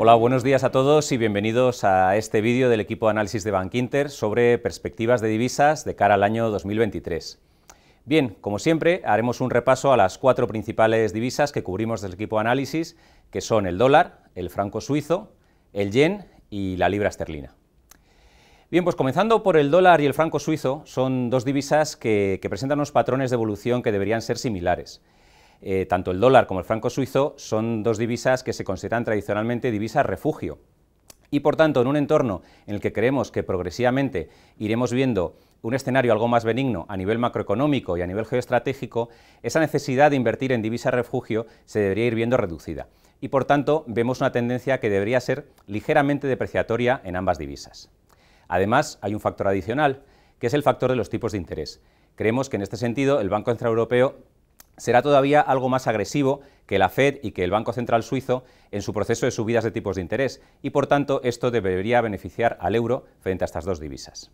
Hola, buenos días a todos y bienvenidos a este vídeo del equipo de análisis de Bankinter sobre perspectivas de divisas de cara al año 2023. Bien, como siempre, haremos un repaso a las cuatro principales divisas que cubrimos del equipo de análisis, que son el dólar, el franco suizo, el yen y la libra esterlina. Bien, pues comenzando por el dólar y el franco suizo, son dos divisas que presentan unos patrones de evolución que deberían ser similares. Eh, tanto el dólar como el franco suizo son dos divisas que se consideran tradicionalmente divisas refugio. Y por tanto, en un entorno en el que creemos que progresivamente iremos viendo un escenario algo más benigno a nivel macroeconómico y a nivel geoestratégico, esa necesidad de invertir en divisa refugio se debería ir viendo reducida. Y por tanto, vemos una tendencia que debería ser ligeramente depreciatoria en ambas divisas. Además, hay un factor adicional, que es el factor de los tipos de interés. Creemos que en este sentido el Banco Central Europeo será todavía algo más agresivo que la Fed y que el Banco Central Suizo en su proceso de subidas de tipos de interés y, por tanto, esto debería beneficiar al euro frente a estas dos divisas.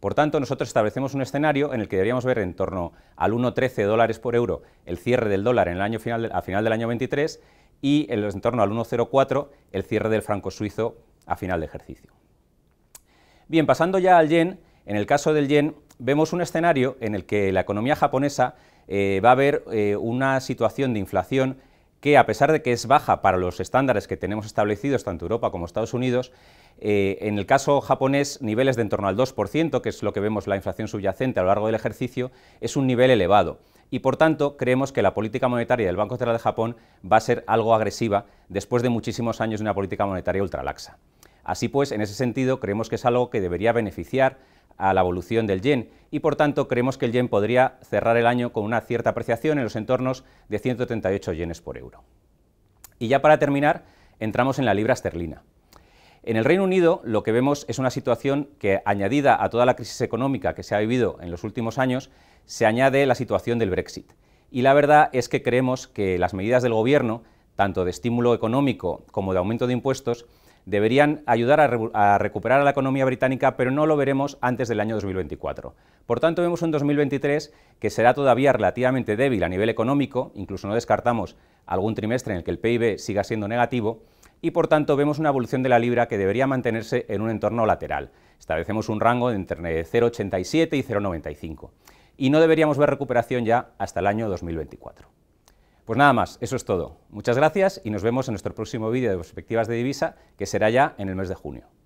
Por tanto, nosotros establecemos un escenario en el que deberíamos ver en torno al 1,13 dólares por euro el cierre del dólar en el año final, a final del año 23 y en torno al 1,04 el cierre del franco suizo a final de ejercicio. Bien, pasando ya al yen, en el caso del yen vemos un escenario en el que la economía japonesa eh, va a ver eh, una situación de inflación que a pesar de que es baja para los estándares que tenemos establecidos tanto Europa como Estados Unidos, eh, en el caso japonés niveles de en torno al 2%, que es lo que vemos la inflación subyacente a lo largo del ejercicio, es un nivel elevado. Y por tanto creemos que la política monetaria del Banco Central de Japón va a ser algo agresiva después de muchísimos años de una política monetaria ultralaxa. Así pues, en ese sentido, creemos que es algo que debería beneficiar a la evolución del yen y por tanto creemos que el yen podría cerrar el año con una cierta apreciación en los entornos de 138 yenes por euro. Y ya para terminar, entramos en la libra esterlina. En el Reino Unido lo que vemos es una situación que, añadida a toda la crisis económica que se ha vivido en los últimos años, se añade la situación del Brexit. Y la verdad es que creemos que las medidas del Gobierno, tanto de estímulo económico como de aumento de impuestos, deberían ayudar a, recuperar a la economía británica, pero no lo veremos antes del año 2024. Por tanto, vemos un 2023 que será todavía relativamente débil a nivel económico, incluso no descartamos algún trimestre en el que el PIB siga siendo negativo, y por tanto vemos una evolución de la libra que debería mantenerse en un entorno lateral. Establecemos un rango de entre 0,87 y 0,95. Y no deberíamos ver recuperación ya hasta el año 2024. Pues nada más, eso es todo. Muchas gracias y nos vemos en nuestro próximo vídeo de perspectivas de divisa, que será ya en el mes de junio.